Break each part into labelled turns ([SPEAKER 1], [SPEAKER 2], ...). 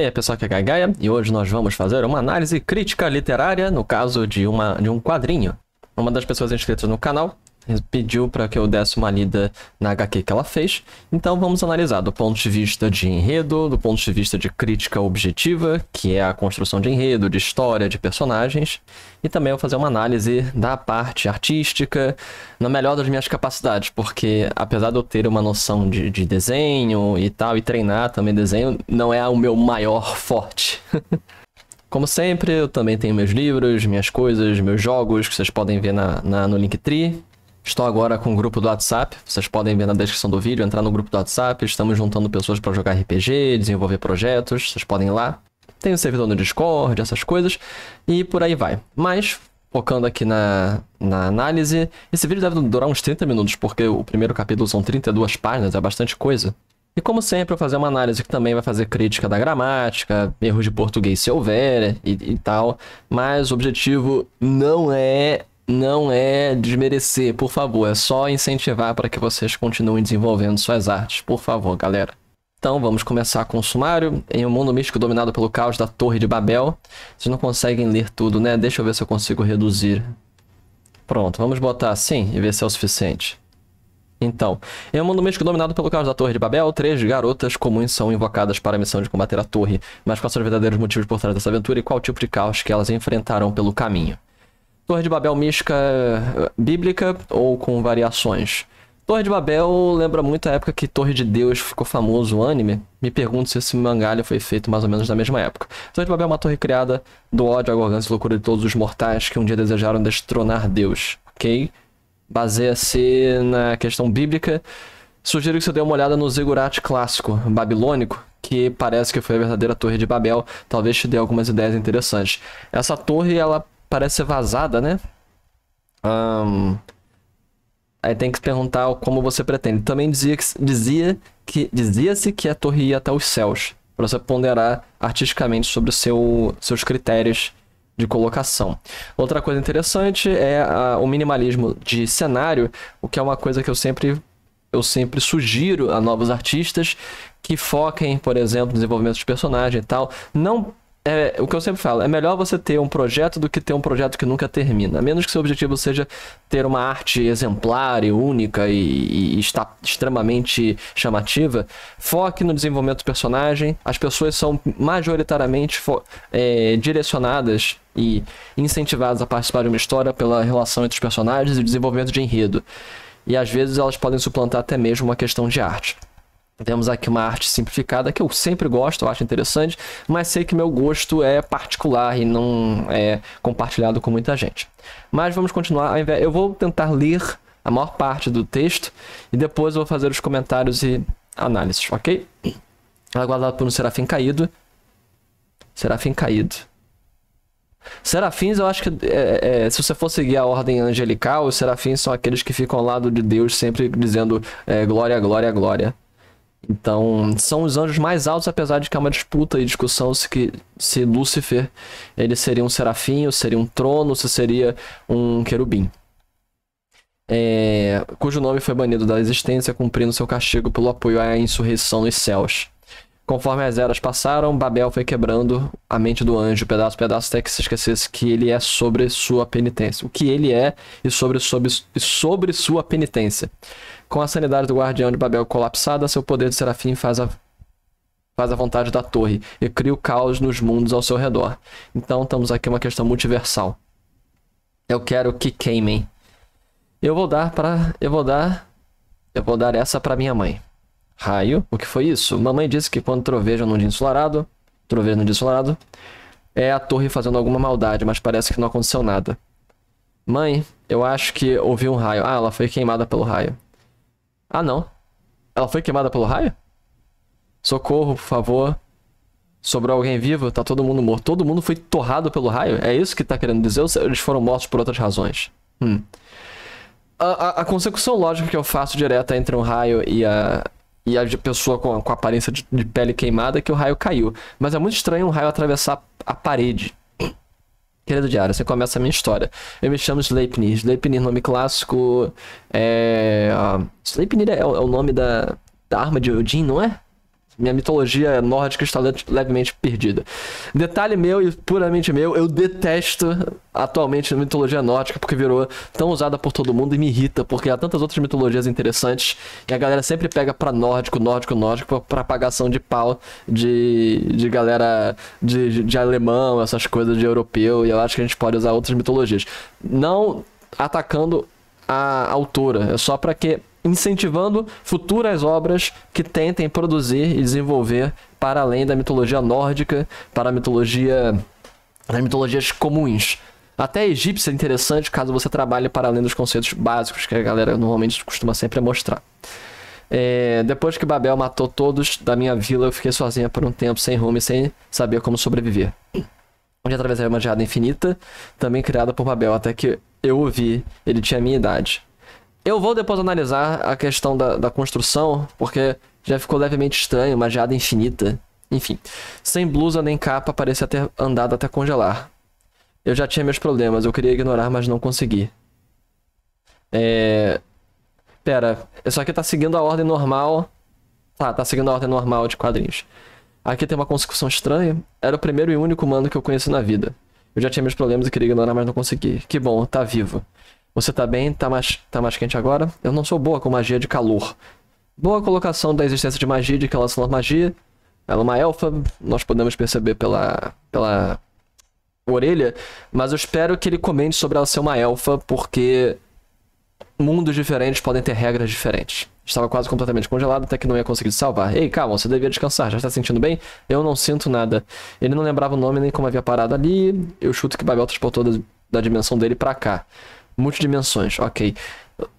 [SPEAKER 1] E aí, pessoal, aqui é Gaia, e hoje nós vamos fazer uma análise crítica literária, no caso de, uma, de um quadrinho. Uma das pessoas inscritas no canal pediu para que eu desse uma lida na HQ que ela fez. Então vamos analisar do ponto de vista de enredo, do ponto de vista de crítica objetiva, que é a construção de enredo, de história, de personagens, e também vou fazer uma análise da parte artística, na melhor das minhas capacidades, porque apesar de eu ter uma noção de, de desenho e tal, e treinar também desenho, não é o meu maior forte. Como sempre, eu também tenho meus livros, minhas coisas, meus jogos, que vocês podem ver na, na, no Linktree. Estou agora com o grupo do WhatsApp, vocês podem ver na descrição do vídeo, entrar no grupo do WhatsApp, estamos juntando pessoas para jogar RPG, desenvolver projetos, vocês podem ir lá. Tem o um servidor no Discord, essas coisas, e por aí vai. Mas, focando aqui na, na análise, esse vídeo deve durar uns 30 minutos, porque o primeiro capítulo são 32 páginas, é bastante coisa. E como sempre, eu vou fazer uma análise que também vai fazer crítica da gramática, erros de português se houver e, e tal, mas o objetivo não é não é desmerecer, por favor, é só incentivar para que vocês continuem desenvolvendo suas artes, por favor, galera. Então vamos começar com o sumário. Em um mundo místico dominado pelo caos da Torre de Babel. Vocês não conseguem ler tudo, né? Deixa eu ver se eu consigo reduzir. Pronto, vamos botar assim e ver se é o suficiente. Então, em um mundo místico dominado pelo caos da Torre de Babel, três garotas comuns são invocadas para a missão de combater a torre. Mas quais são os verdadeiros motivos por trás dessa aventura e qual tipo de caos que elas enfrentarão pelo caminho? Torre de Babel mística eh, bíblica ou com variações. Torre de Babel lembra muito a época que Torre de Deus ficou famoso o anime. Me pergunto se esse mangalho foi feito mais ou menos na mesma época. Torre de Babel é uma torre criada do ódio, arrogância e loucura de todos os mortais que um dia desejaram destronar Deus, ok? Baseia-se na questão bíblica. Sugiro que você dê uma olhada no ziggurat clássico babilônico, que parece que foi a verdadeira Torre de Babel. Talvez te dê algumas ideias interessantes. Essa torre, ela parece ser vazada, né? Um, aí tem que se perguntar como você pretende. Também dizia que, dizia que dizia-se que a torre ia até os céus, para você ponderar artisticamente sobre seu, seus critérios de colocação. Outra coisa interessante é a, o minimalismo de cenário, o que é uma coisa que eu sempre eu sempre sugiro a novos artistas que foquem, por exemplo, no desenvolvimento de personagem e tal. Não é, o que eu sempre falo, é melhor você ter um projeto do que ter um projeto que nunca termina. A menos que seu objetivo seja ter uma arte exemplar e única e, e está extremamente chamativa, foque no desenvolvimento do personagem. As pessoas são majoritariamente é, direcionadas e incentivadas a participar de uma história pela relação entre os personagens e o desenvolvimento de enredo. E às vezes elas podem suplantar até mesmo uma questão de arte. Temos aqui uma arte simplificada que eu sempre gosto, eu acho interessante, mas sei que meu gosto é particular e não é compartilhado com muita gente. Mas vamos continuar, eu vou tentar ler a maior parte do texto e depois eu vou fazer os comentários e análises, ok? Aguardado por um serafim caído. Serafim caído. Serafins, eu acho que é, é, se você for seguir a ordem angelical, os serafins são aqueles que ficam ao lado de Deus sempre dizendo é, glória, glória, glória. Então, são os anjos mais altos, apesar de que há é uma disputa e discussão se, que, se Lúcifer ele seria um serafim, ou seria um trono, se seria um querubim. É, cujo nome foi banido da existência, cumprindo seu castigo pelo apoio à insurreição nos céus. Conforme as eras passaram, Babel foi quebrando a mente do anjo, pedaço pedaço, até que se esquecesse que ele é sobre sua penitência. O que ele é e sobre, sobre, sobre sua penitência. Com a sanidade do guardião de Babel colapsada, seu poder de serafim faz a, faz a vontade da torre e cria o caos nos mundos ao seu redor. Então estamos aqui uma questão multiversal. Eu quero que queimem. Eu vou dar para eu vou dar eu vou dar essa para minha mãe. Raio, o que foi isso? Mamãe disse que quando trovejam num dia ensolarado, troveja num dia ensolarado, é a torre fazendo alguma maldade, mas parece que não aconteceu nada. Mãe, eu acho que ouvi um raio. Ah, ela foi queimada pelo raio. Ah, não. Ela foi queimada pelo raio? Socorro, por favor. Sobrou alguém vivo? Tá todo mundo morto. Todo mundo foi torrado pelo raio? É isso que tá querendo dizer? Ou eles foram mortos por outras razões? Hum. A, a, a, consecução lógica que eu faço direta entre um raio e a, e a pessoa com, a, aparência de, de, pele queimada é que o raio caiu. Mas é muito estranho um raio atravessar a parede. Querido diário, você começa a minha história. Eu me chamo Sleipnir. Sleipnir, nome clássico. É. Ah, Sleipnir é, é, o nome da, da arma de Odin, não é? Minha mitologia nórdica está levemente perdida. Detalhe meu e puramente meu, eu detesto atualmente a mitologia nórdica porque virou tão usada por todo mundo e me irrita, porque há tantas outras mitologias interessantes e a galera sempre pega pra nórdico, nórdico, nórdico pra pagação de pau de, de galera de, de alemão, essas coisas de europeu, e eu acho que a gente pode usar outras mitologias. Não atacando a autora, é só para que incentivando futuras obras que tentem produzir e desenvolver para além da mitologia nórdica, para a mitologia das mitologias comuns. Até a egípcia é interessante caso você trabalhe para além dos conceitos básicos que a galera normalmente costuma sempre mostrar. É, depois que Babel matou todos da minha vila, eu fiquei sozinha por um tempo, sem rumo e sem saber como sobreviver. Onde atravessei uma geada infinita, também criada por Babel, até que eu ouvi, ele tinha a minha idade. Eu vou depois analisar a questão da, da construção, porque já ficou levemente estranho, uma geada infinita. Enfim, sem blusa nem capa, parecia ter andado até congelar. Eu já tinha meus problemas, eu queria ignorar, mas não consegui. É... Pera, isso aqui tá seguindo a ordem normal... Tá, tá seguindo a ordem normal de quadrinhos. Aqui tem uma consecução estranha. Era o primeiro e único humano que eu conheci na vida. Eu já tinha meus problemas e queria ignorar, mas não consegui. Que bom, tá vivo. Você tá bem? Tá mais, tá mais quente agora? Eu não sou boa com magia de calor. Boa colocação da existência de magia, de que ela relação magia. Ela é uma elfa, nós podemos perceber pela, pela orelha, mas eu espero que ele comente sobre ela ser uma elfa, porque mundos diferentes podem ter regras diferentes. Estava quase completamente congelado até que não ia conseguir salvar. Ei, calma, você devia descansar, já está sentindo bem? Eu não sinto nada. Ele não lembrava o nome nem como havia parado ali. Eu chuto que Babel transportou da, da dimensão dele para cá. Multidimensões, ok.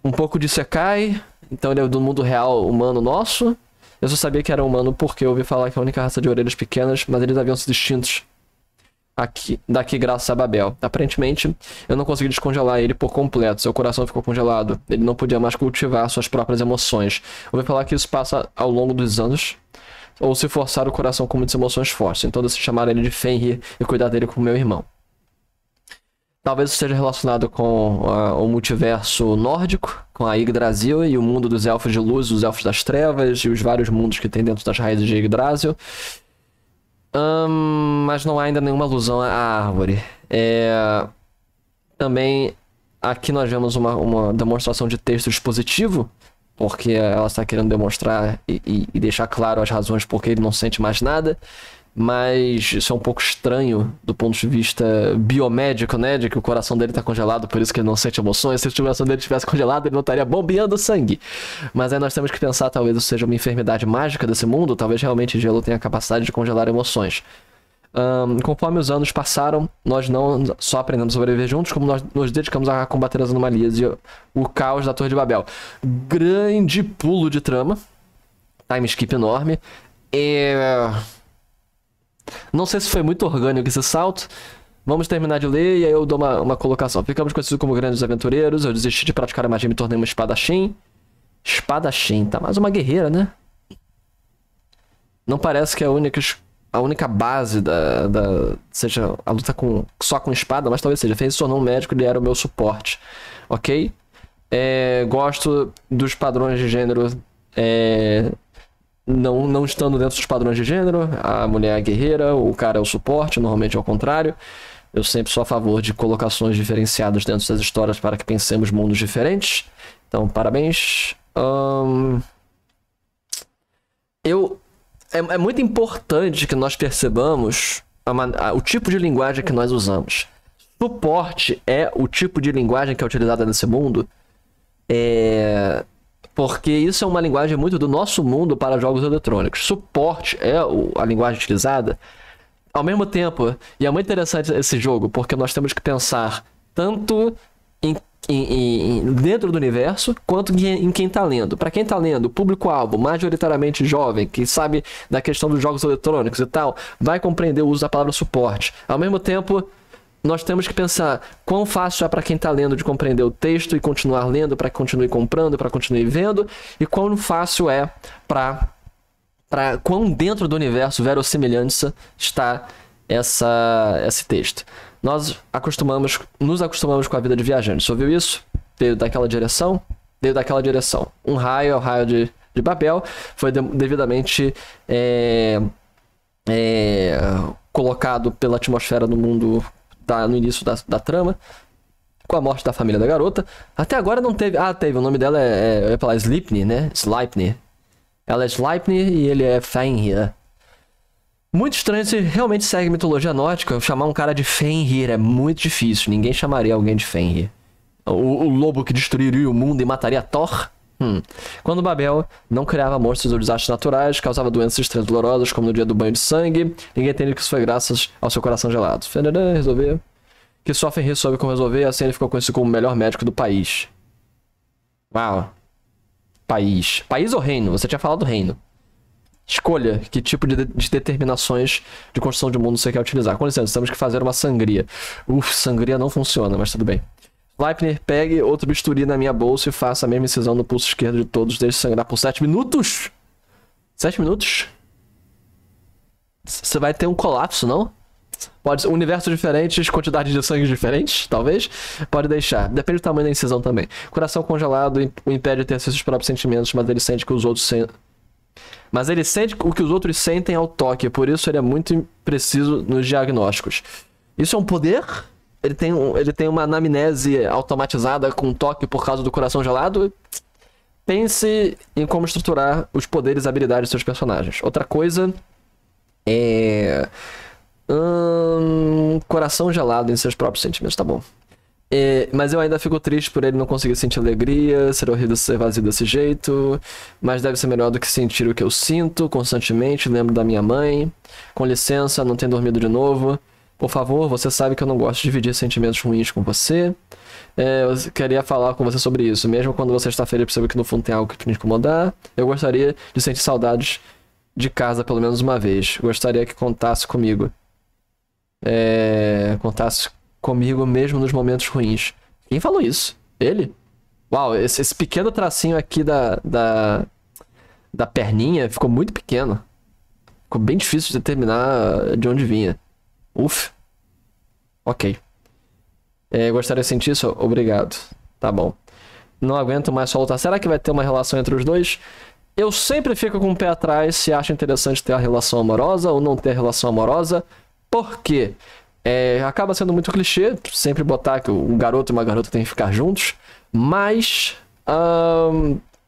[SPEAKER 1] Um pouco de Sekai, é então ele é do mundo real humano nosso. Eu só sabia que era humano porque eu ouvi falar que é a única raça de orelhas pequenas, mas eles haviam sido extintos aqui, daqui graças a Babel. Aparentemente, eu não consegui descongelar ele por completo. Seu coração ficou congelado. Ele não podia mais cultivar suas próprias emoções. Ouvi falar que isso passa ao longo dos anos. Ou se forçar o coração com muitas emoções fortes. Então, se chamar ele de Fenrir e cuidar dele como meu irmão. Talvez esteja relacionado com uh, o multiverso nórdico, com a Yggdrasil e o mundo dos elfos de luz, os elfos das trevas e os vários mundos que tem dentro das raízes de Yggdrasil. Um, mas não há ainda nenhuma alusão à árvore. É... Também aqui nós vemos uma, uma demonstração de texto dispositivo, porque ela está querendo demonstrar e, e, e deixar claro as razões por que ele não sente mais nada mas isso é um pouco estranho do ponto de vista biomédico, né? De que o coração dele tá congelado, por isso que ele não sente emoções. Se o coração dele estivesse congelado, ele não estaria bombeando sangue. Mas aí nós temos que pensar, talvez isso seja uma enfermidade mágica desse mundo, talvez realmente gelo tenha a capacidade de congelar emoções. Um, conforme os anos passaram, nós não só aprendemos a sobreviver juntos, como nós nos dedicamos a combater as anomalias e o caos da Torre de Babel. Grande pulo de trama. Time skip enorme. É... E não sei se foi muito orgânico esse salto. Vamos terminar de ler e aí eu dou uma, uma colocação. Ficamos conhecidos como grandes aventureiros. Eu desisti de praticar a magia e me tornei uma espadachim. Espadachim, tá mais uma guerreira, né? Não parece que é a única, a única base da, da. Seja a luta com, só com espada, mas talvez seja. Fez se tornou um médico, ele era o meu suporte. Ok? É, gosto dos padrões de gênero é, não, não estando dentro dos padrões de gênero, a mulher é a guerreira, o cara é o suporte, normalmente é o contrário. Eu sempre sou a favor de colocações diferenciadas dentro das histórias para que pensemos mundos diferentes. Então, parabéns. Um... Eu. É, é, muito importante que nós percebamos a a, o tipo de linguagem que nós usamos. Suporte é o tipo de linguagem que é utilizada nesse mundo. É porque isso é uma linguagem muito do nosso mundo para jogos eletrônicos. Suporte é a linguagem utilizada. Ao mesmo tempo, e é muito interessante esse jogo, porque nós temos que pensar tanto em, em, em dentro do universo quanto em, em quem está lendo. Para quem está lendo, público-alvo majoritariamente jovem, que sabe da questão dos jogos eletrônicos e tal, vai compreender o uso da palavra suporte. Ao mesmo tempo, nós temos que pensar quão fácil é para quem está lendo de compreender o texto e continuar lendo, para continuar comprando, para continuar vendo, e quão fácil é para para quão dentro do universo verossimilhança está essa esse texto. Nós acostumamos, nos acostumamos com a vida de viajante. Você ouviu isso? Veio daquela direção, veio daquela direção. Um raio é o raio de, de Babel, foi de, devidamente é, é, colocado pela atmosfera do mundo tá no início da, da trama, com a morte da família da garota. Até agora não teve. Ah, teve. O nome dela é. é eu ia falar Slipney, né? Slipney. Ela é Slipney e ele é Fenrir. Muito estranho se realmente segue mitologia nórdica. Chamar um cara de Fenrir é muito difícil. Ninguém chamaria alguém de Fenrir. O, o lobo que destruiria o mundo e mataria Thor Hum. Quando Babel não criava monstros ou desastres naturais, causava doenças estranhas dolorosas, como no dia do banho de sangue, ninguém entende que isso foi graças ao seu coração gelado. Fernandan resolveu. Que só Fenrir soube como resolver, assim ele ficou conhecido como o melhor médico do país. Uau. País. País ou reino? Você tinha falado reino. Escolha que tipo de, de, de determinações de construção de mundo você quer utilizar. Com licença, temos que fazer uma sangria. Uf, sangria não funciona, mas tudo bem. Leipner pegue outro bisturi na minha bolsa e faça a mesma incisão no pulso esquerdo de todos, deixe sangrar por 7 minutos. 7 minutos? Você vai ter um colapso, não? Pode ser universo diferentes, quantidades de sangue diferentes, talvez. Pode deixar. Depende do tamanho da incisão também. Coração congelado o impede de ter seus próprios sentimentos, mas ele sente que os outros sentem. Mas ele sente o que os outros sentem ao toque, por isso ele é muito preciso nos diagnósticos. Isso é um poder? ele tem, um, ele tem uma anamnese automatizada com toque por causa do coração gelado. Pense em como estruturar os poderes e habilidades dos seus personagens. Outra coisa é. Hum, coração gelado em seus próprios sentimentos, tá bom. É, mas eu ainda fico triste por ele não conseguir sentir alegria, ser horrível ser vazio desse jeito. Mas deve ser melhor do que sentir o que eu sinto constantemente. Lembro da minha mãe. Com licença, não tenho dormido de novo. Por favor, você sabe que eu não gosto de dividir sentimentos ruins com você. É, eu queria falar com você sobre isso. Mesmo quando você está feliz, percebo que no fundo tem algo que te incomodar. Eu gostaria de sentir saudades de casa pelo menos uma vez. Gostaria que contasse comigo. É, contasse comigo mesmo nos momentos ruins. Quem falou isso? Ele? Uau, esse, esse pequeno tracinho aqui da, da, da perninha ficou muito pequeno. Ficou bem difícil de determinar de onde vinha. Uf. Ok. É, gostaria de sentir isso? Obrigado. Tá bom. Não aguento mais soltar. Será que vai ter uma relação entre os dois? Eu sempre fico com o pé atrás se acha interessante ter a relação amorosa ou não ter a relação amorosa. Por quê? É, acaba sendo muito clichê sempre botar que um garoto e uma garota têm que ficar juntos, mas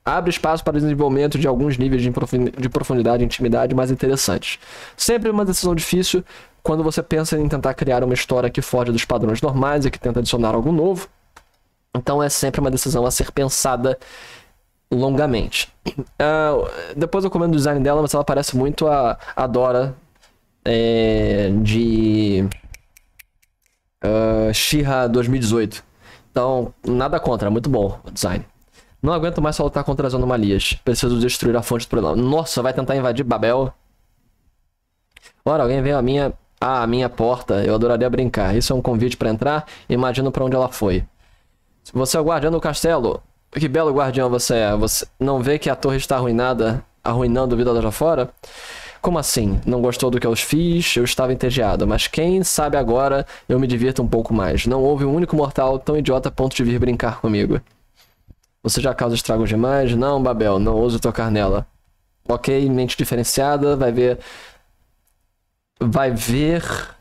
[SPEAKER 1] abre espaço para o desenvolvimento de alguns níveis de profundidade e intimidade mais interessantes. Sempre uma decisão difícil, quando você pensa em tentar criar uma história que foge dos padrões normais e que tenta adicionar algo novo. Então é sempre uma decisão a ser pensada longamente. Uh, depois eu comendo o design dela, mas ela parece muito a, a Dora é, de uh, Shira 2018. Então, nada contra, muito bom o design. Não aguento mais só lutar contra as anomalias. Preciso destruir a fonte do problema. Nossa, vai tentar invadir Babel. Ora, alguém veio a minha ah, minha porta, eu adoraria brincar. Isso é um convite para entrar? Imagino para onde ela foi. Você é o guardião do castelo? Que belo guardião você é. Você não vê que a torre está arruinada, arruinando a vida lá fora? Como assim? Não gostou do que eu fiz? Eu estava entediado, mas quem sabe agora eu me divirto um pouco mais. Não houve um único mortal tão idiota a ponto de vir brincar comigo. Você já causa estragos demais? Não, Babel, não ouso tocar nela. Ok, mente diferenciada, vai ver vai ver.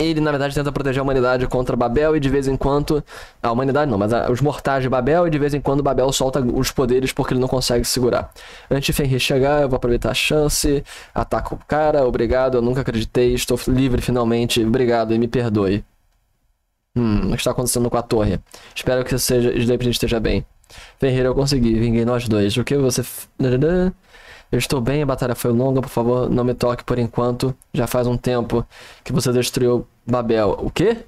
[SPEAKER 1] Ele, na verdade, tenta proteger a humanidade contra Babel e de vez em quando. A humanidade não, mas a, os mortais de Babel e de vez em quando Babel solta os poderes porque ele não consegue segurar. Antes de Fenrir chegar, eu vou aproveitar a chance. Ataco o cara, obrigado, eu nunca acreditei, estou livre finalmente, obrigado e me perdoe. Hum, o que está acontecendo com a torre? Espero que seja, Sleipnir esteja bem. Fenrir, eu consegui, vinguei nós dois. O que você. Eu estou bem, a batalha foi longa, por favor, não me toque por enquanto. Já faz um tempo que você destruiu Babel. O quê?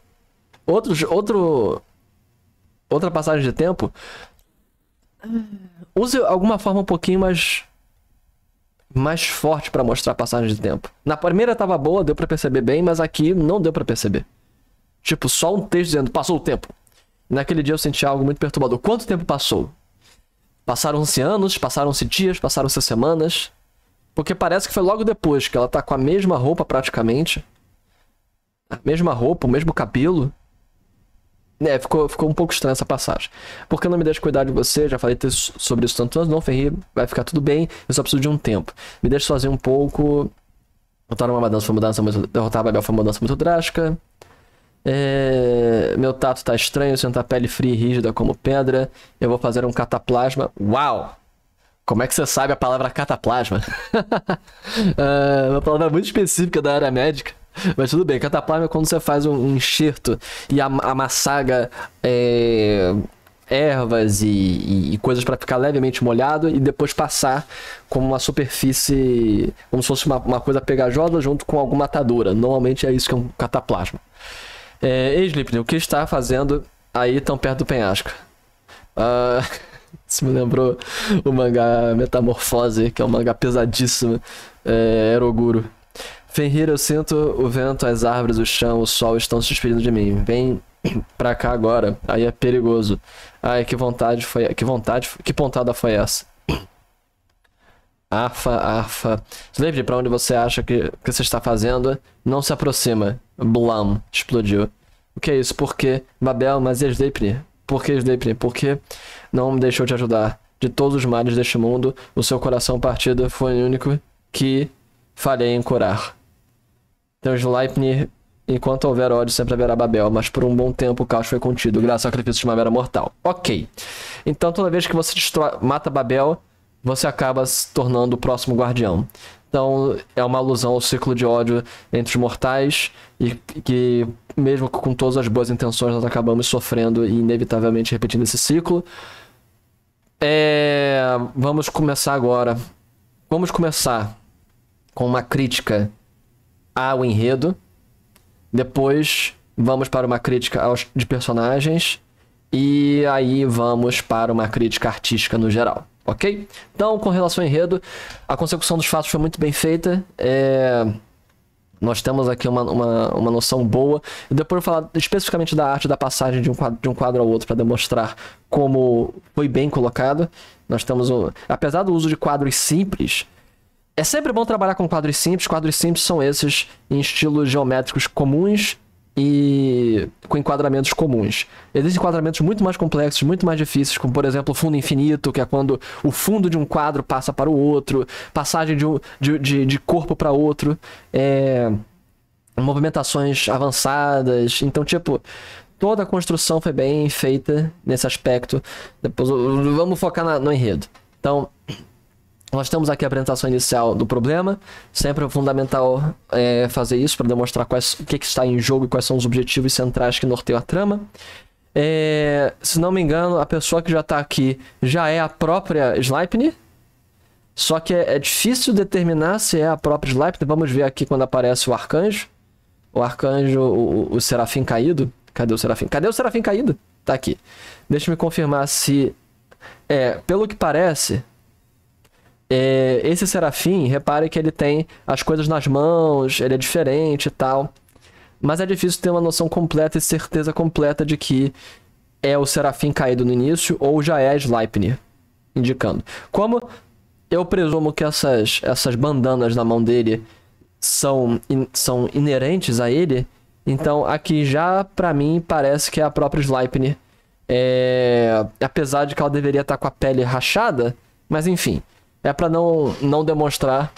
[SPEAKER 1] Outro. outro... Outra passagem de tempo? Ah. Use alguma forma um pouquinho mais. mais forte para mostrar a passagem de tempo. Na primeira tava boa, deu para perceber bem, mas aqui não deu para perceber. Tipo, só um texto dizendo passou o tempo. Naquele dia eu senti algo muito perturbador. Quanto tempo passou? Passaram-se anos, passaram-se dias, passaram-se semanas. Porque parece que foi logo depois que ela tá com a mesma roupa praticamente. A mesma roupa, o mesmo cabelo. É, ficou, ficou um pouco estranha essa passagem. Porque eu não me deixo cuidar de você, já falei sobre isso tanto antes, não, Ferri, vai ficar tudo bem, eu só preciso de um tempo. Me deixe sozinho um pouco. Notar uma mudança foi mudança muito. Derrotar a Babel foi uma mudança muito drástica. É... Meu tato tá estranho, sinto a pele fria e rígida como pedra. Eu vou fazer um cataplasma. Uau! Como é que você sabe a palavra cataplasma? é uma palavra muito específica da área médica. Mas tudo bem, cataplasma é quando você faz um enxerto e amassaga é, ervas e, e, coisas para ficar levemente molhado e depois passar como uma superfície, como se fosse uma, uma coisa pegajosa junto com alguma atadura. Normalmente é isso que é um cataplasma. É, Ei, o que está fazendo aí tão perto do penhasco? Ah, se me lembrou o mangá Metamorfose, que é um mangá pesadíssimo. É, Eroguro. Fenrir, eu sinto o vento, as árvores, o chão, o sol estão se despedindo de mim. Vem pra cá agora. Aí é perigoso. Ai, que vontade foi. Que vontade. Que pontada foi essa? Arfa, arfa. Slave, pra onde você acha que, que você está fazendo? Não se aproxima. Blam. Explodiu. O que é isso? Por que? Babel, mas e Sleipnir? Por que Sleipnir? Por que não me deixou te ajudar? De todos os males deste mundo, o seu coração partido foi o único que falhei em curar. Então Sleipnir, enquanto houver ódio, sempre haverá Babel, mas por um bom tempo o caos foi contido, graças ao sacrifício de uma mera mortal. Ok. Então toda vez que você destrói, mata Babel, você acaba se tornando o próximo guardião. Então, é uma alusão ao ciclo de ódio entre os mortais e que, mesmo com todas as boas intenções, nós acabamos sofrendo e inevitavelmente repetindo esse ciclo. É... Vamos começar agora. Vamos começar com uma crítica ao enredo. Depois, vamos para uma crítica aos de personagens. E aí, vamos para uma crítica artística no geral ok? Então, com relação ao enredo, a consecução dos fatos foi muito bem feita. É... Nós temos aqui uma, uma, uma noção boa. E depois eu vou falar especificamente da arte da passagem de um quadro, de um quadro ao outro para demonstrar como foi bem colocado. Nós temos um... Apesar do uso de quadros simples, é sempre bom trabalhar com quadros simples. Quadros simples são esses em estilos geométricos comuns e com enquadramentos comuns. Existem enquadramentos muito mais complexos, muito mais difíceis, como por exemplo o fundo infinito, que é quando o fundo de um quadro passa para o outro, passagem de, um, de, de, de corpo para outro, é, movimentações avançadas. Então, tipo, toda a construção foi bem feita nesse aspecto. Depois vamos focar na, no enredo. Então, nós temos aqui a apresentação inicial do problema. Sempre é fundamental é, fazer isso para demonstrar quais, o que, que, está em jogo e quais são os objetivos centrais que norteiam a trama. É, se não me engano, a pessoa que já está aqui já é a própria Sleipnir. Só que é, é difícil determinar se é a própria Sleipnir. Vamos ver aqui quando aparece o arcanjo. O arcanjo, o, o serafim caído. Cadê o serafim? Cadê o serafim caído? Tá aqui. Deixa eu me confirmar se. É, pelo que parece, é, esse serafim, repare que ele tem as coisas nas mãos, ele é diferente e tal. Mas é difícil ter uma noção completa e certeza completa de que é o serafim caído no início ou já é Sleipnir, indicando. Como eu presumo que essas, essas bandanas na mão dele são, in, são inerentes a ele, então aqui já para mim parece que é a própria Sleipnir. É... Apesar de que ela deveria estar com a pele rachada, mas enfim. É para não, não demonstrar.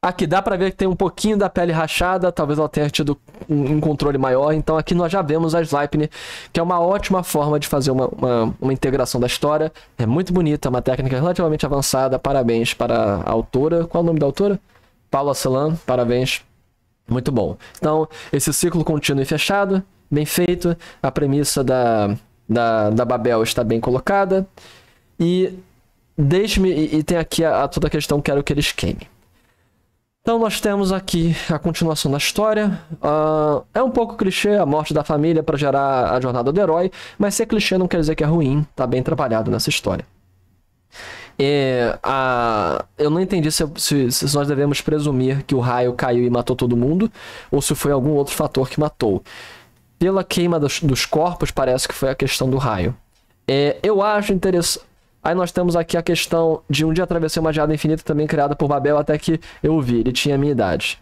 [SPEAKER 1] Aqui dá para ver que tem um pouquinho da pele rachada, talvez ela tenha tido um, um controle maior. Então aqui nós já vemos a Sleipnir, que é uma ótima forma de fazer uma, uma, uma integração da história. É muito bonita, é uma técnica relativamente avançada. Parabéns para a autora. Qual é o nome da autora? Paula Celan, parabéns. Muito bom. Então, esse ciclo contínuo e fechado, bem feito. A premissa da, da, da Babel está bem colocada. E Deixe-me. E, tem aqui a, a, toda a questão: quero que eles queimem. Então nós temos aqui a continuação da história. Uh, é um pouco clichê a morte da família para gerar a jornada do herói, mas ser clichê não quer dizer que é ruim, tá bem trabalhado nessa história. E, é, Eu não entendi se, se, se, nós devemos presumir que o raio caiu e matou todo mundo, ou se foi algum outro fator que matou. Pela queima dos, dos corpos, parece que foi a questão do raio. É, eu acho interessante. Aí nós temos aqui a questão de um dia atravessar uma geada infinita também criada por Babel até que eu o vi, ele tinha a minha idade.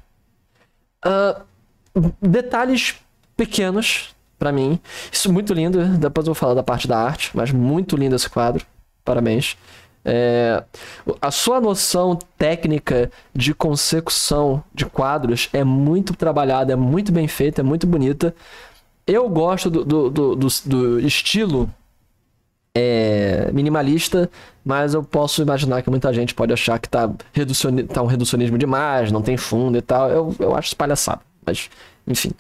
[SPEAKER 1] Uh, detalhes pequenos para mim. Isso é muito lindo, depois eu vou falar da parte da arte, mas muito lindo esse quadro. Parabéns. É, a sua noção técnica de consecução de quadros é muito trabalhada, é muito bem feita, é muito bonita. Eu gosto do, do, do, do estilo é, minimalista, mas eu posso imaginar que muita gente pode achar que tá, tá um reducionismo demais, não tem fundo e tal. Eu, eu acho isso palhaçada, mas enfim.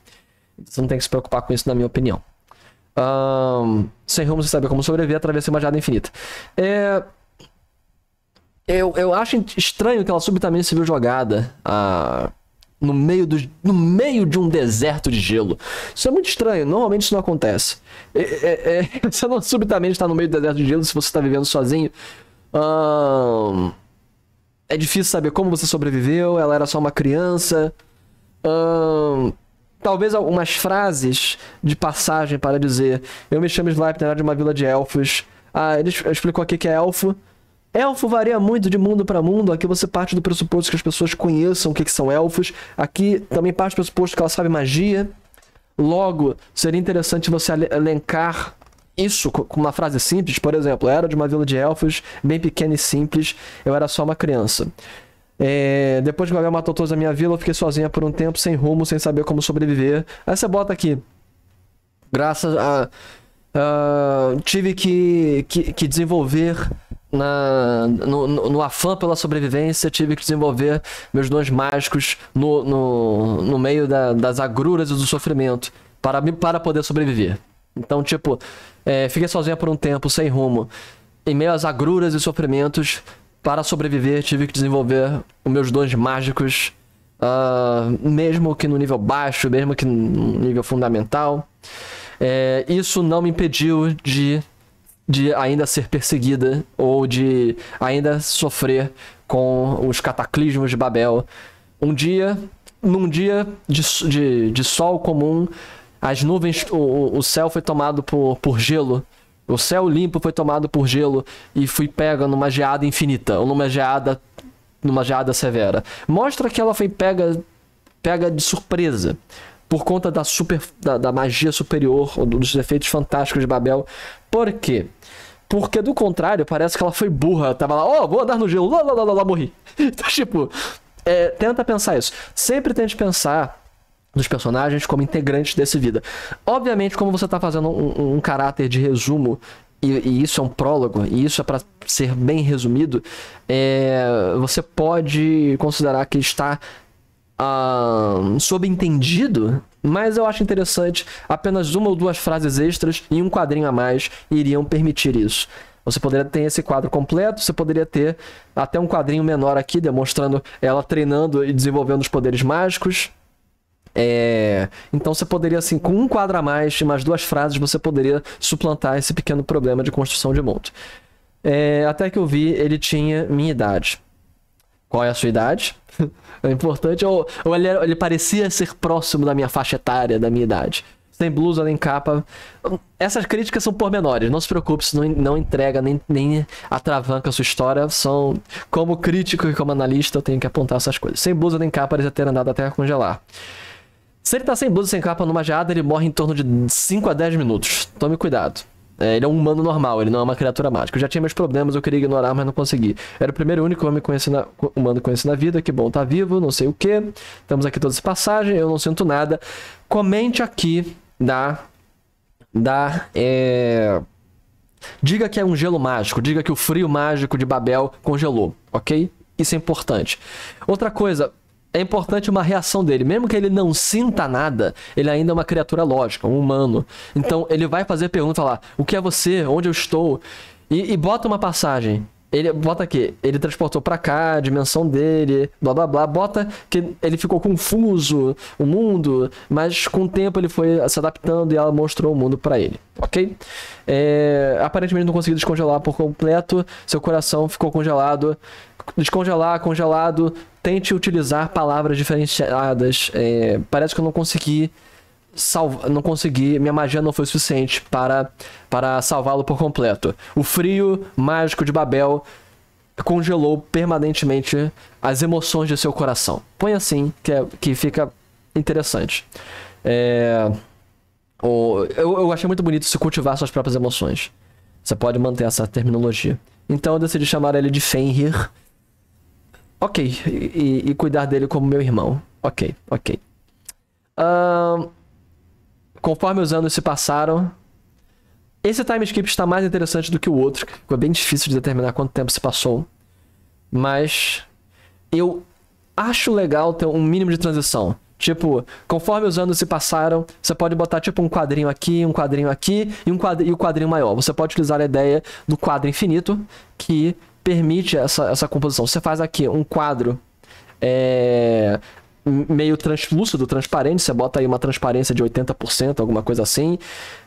[SPEAKER 1] Você não tem que se preocupar com isso, na minha opinião. Um, sem rumo, você saber como sobreviver, através de uma jada infinita. É, eu, eu acho estranho que ela subitamente se viu jogada a ah, no meio, do, no meio de um deserto de gelo. Isso é muito estranho, normalmente isso não acontece. É, é, é, você não subitamente está no meio do deserto de gelo se você está vivendo sozinho. é difícil saber como você sobreviveu, ela era só uma criança. talvez algumas frases de passagem para dizer: Eu me chamo na área de uma vila de elfos. Ah, ele explicou aqui que é elfo Elfo varia muito de mundo para mundo. Aqui você parte do pressuposto que as pessoas conheçam o que, que são elfos. Aqui também parte do pressuposto que ela sabe magia. Logo, seria interessante você elencar isso com uma frase simples. Por exemplo, eu era de uma vila de elfos, bem pequena e simples. Eu era só uma criança. É... Depois que o Gabriel matou todos a minha vila, eu fiquei sozinha por um tempo, sem rumo, sem saber como sobreviver. Aí você bota aqui. Graças a. Uh, tive que, que, que desenvolver na, no, no, no, afã pela sobrevivência, tive que desenvolver meus dons mágicos no, no, no meio da, das agruras e do sofrimento para, para poder sobreviver. Então, tipo, é, fiquei sozinha por um tempo, sem rumo. Em meio às agruras e sofrimentos, para sobreviver, tive que desenvolver os meus dons mágicos, uh, mesmo que no nível baixo, mesmo que no nível fundamental. É, isso não me impediu de de ainda ser perseguida ou de ainda sofrer com os cataclismos de Babel. Um dia, num dia de, de, de sol comum, as nuvens, o, o céu foi tomado por, por gelo. O céu limpo foi tomado por gelo e fui pega numa geada infinita, ou numa geada, numa geada severa. Mostra que ela foi pega, pega de surpresa por conta da, super, da, da magia superior, ou dos efeitos fantásticos de Babel. Por quê? Porque do contrário, parece que ela foi burra. Tava lá, ó, oh, vou andar no gelo, lá, lá, lá, lá, lá morri. Então, tipo, é, tenta pensar isso. Sempre tente pensar nos personagens como integrantes desse vida. Obviamente, como você tá fazendo um, um caráter de resumo, e, e, isso é um prólogo, e isso é para ser bem resumido, é, você pode considerar que está uh, subentendido, mas eu acho interessante. Apenas uma ou duas frases extras e um quadrinho a mais iriam permitir isso. Você poderia ter esse quadro completo, você poderia ter até um quadrinho menor aqui, demonstrando ela treinando e desenvolvendo os poderes mágicos. É... Então você poderia, assim, com um quadro a mais e mais duas frases, você poderia suplantar esse pequeno problema de construção de mundo. É... Até que eu vi, ele tinha minha idade qual é a sua idade. é importante, ou, ou ele, ele, parecia ser próximo da minha faixa etária, da minha idade. Sem blusa, nem capa. Essas críticas são pormenores, não se preocupe, isso não, não entrega nem, nem atravanca a sua história. São, como crítico e como analista, eu tenho que apontar essas coisas. Sem blusa, nem capa, já ter andado até congelar. Se ele tá sem blusa, sem capa, numa geada, ele morre em torno de 5 a 10 minutos. Tome cuidado. É, ele é um humano normal, ele não é uma criatura mágica. Eu já tinha meus problemas, eu queria ignorar, mas não consegui. Era o primeiro único homem conheci na, humano conhecido na vida. Que bom tá vivo, não sei o que. Estamos aqui toda essa passagem, eu não sinto nada. Comente aqui da. Da. É... Diga que é um gelo mágico, diga que o frio mágico de Babel congelou, ok? Isso é importante. Outra coisa, é importante uma reação dele. Mesmo que ele não sinta nada, ele ainda é uma criatura lógica, um humano. Então é. ele vai fazer pergunta lá: o que é você? Onde eu estou? E, e bota uma passagem. Ele bota aqui, ele transportou para cá, a dimensão dele, blá blá blá. Bota que ele ficou confuso, o mundo, mas com o tempo ele foi se adaptando e ela mostrou o mundo para ele, ok? É, aparentemente não conseguiu descongelar por completo, seu coração ficou congelado descongelar, congelado, tente utilizar palavras diferenciadas. É, parece que eu não consegui salvar, não consegui, minha magia não foi suficiente para para salvá-lo por completo. O frio mágico de Babel congelou permanentemente as emoções de seu coração. Põe assim que é, que fica interessante. É, o, eu, eu achei muito bonito se cultivar suas próprias emoções. Você pode manter essa terminologia. Então eu decidi chamar ele de Fenrir, Ok. E, e, cuidar dele como meu irmão. Ok, ok. Uh, conforme os anos se passaram. Esse time skip está mais interessante do que o outro. Ficou bem difícil de determinar quanto tempo se passou. Mas. Eu acho legal ter um mínimo de transição. Tipo, conforme os anos se passaram, você pode botar tipo um quadrinho aqui, um quadrinho aqui e um quadrinho, e o quadrinho maior. Você pode utilizar a ideia do quadro infinito, que permite essa, essa composição. Você faz aqui um quadro é, meio translúcido, transparente, você bota aí uma transparência de 80%, alguma coisa assim.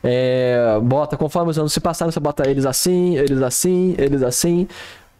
[SPEAKER 1] É, bota, conforme os anos se passaram, você bota eles assim, eles assim, eles assim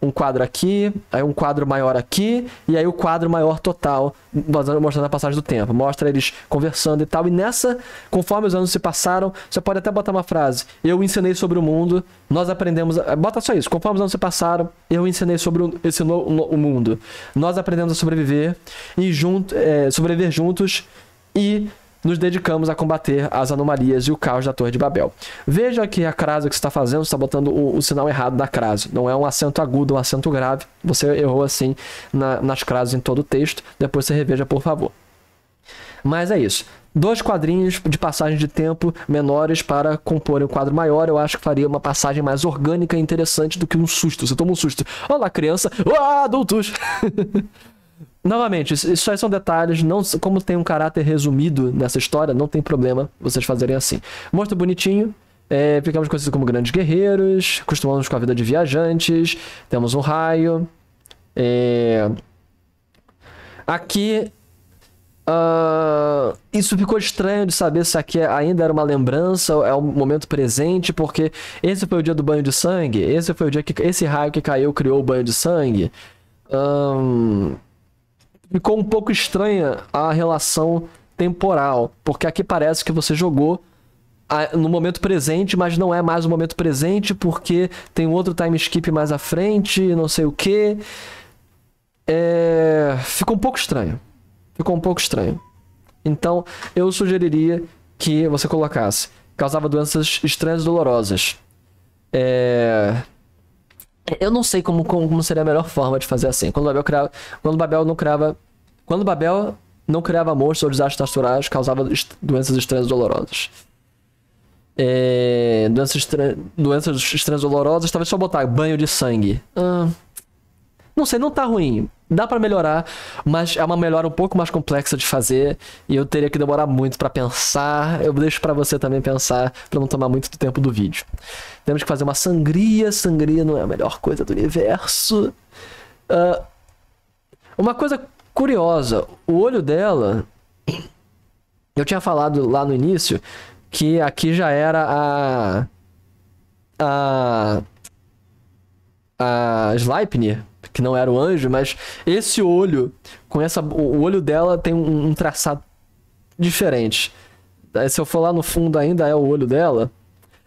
[SPEAKER 1] um quadro aqui, aí um quadro maior aqui, e aí o quadro maior total, mostrando a passagem do tempo. Mostra eles conversando e tal. E nessa, conforme os anos se passaram, você pode até botar uma frase: Eu ensinei sobre o mundo, nós aprendemos. A... Bota só isso: Conforme os anos se passaram, eu ensinei sobre o, o mundo. Nós aprendemos a sobreviver e junto, é, sobreviver juntos e nos dedicamos a combater as anomalias e o caos da Torre de Babel. Veja aqui a crase que está fazendo está botando o, o, sinal errado da crase. Não é um acento agudo, é um acento grave. Você errou assim na, nas crases em todo o texto. Depois você reveja, por favor. Mas é isso. Dois quadrinhos de passagem de tempo menores para compor um quadro maior, eu acho que faria uma passagem mais orgânica e interessante do que um susto. Você toma um susto. Olá, criança! Olá, adultos! Novamente, isso aí são detalhes, não, como tem um caráter resumido nessa história, não tem problema vocês fazerem assim. Mostra bonitinho, é, ficamos conhecidos como grandes guerreiros, costumamos com a vida de viajantes, temos um raio. É... Aqui. Uh... isso ficou estranho de saber se aqui ainda era uma lembrança, é um momento presente, porque esse foi o dia do banho de sangue, esse foi o dia que esse raio que caiu criou o banho de sangue. Um, ficou um pouco estranha a relação temporal, porque aqui parece que você jogou ah, no momento presente, mas não é mais o momento presente porque tem outro time skip mais à frente, não sei o que. É... Ficou um pouco estranho. Ficou um pouco estranho. Então, eu sugeriria que você colocasse causava doenças estranhas e dolorosas. É... Eu não sei como, como, como seria a melhor forma de fazer assim. Quando Babel, criava, quando Babel não criava. Quando Babel não criava monstros ou desastres naturais, causava est doenças estranhas dolorosas. É, doenças, estra doenças estranhas dolorosas, talvez só botar banho de sangue. Ah. Não sei, não tá ruim. Dá para melhorar, mas é uma melhora um pouco mais complexa de fazer e eu teria que demorar muito para pensar. Eu deixo para você também pensar para não tomar muito do tempo do vídeo. Temos que fazer uma sangria. Sangria não é a melhor coisa do universo. Uh, uma coisa curiosa, o olho dela eu tinha falado lá no início que aqui já era a a a Sleipnir que não era o anjo, mas esse olho, com essa, o olho dela tem um, um traçado diferente. Se eu for lá no fundo ainda é o olho dela.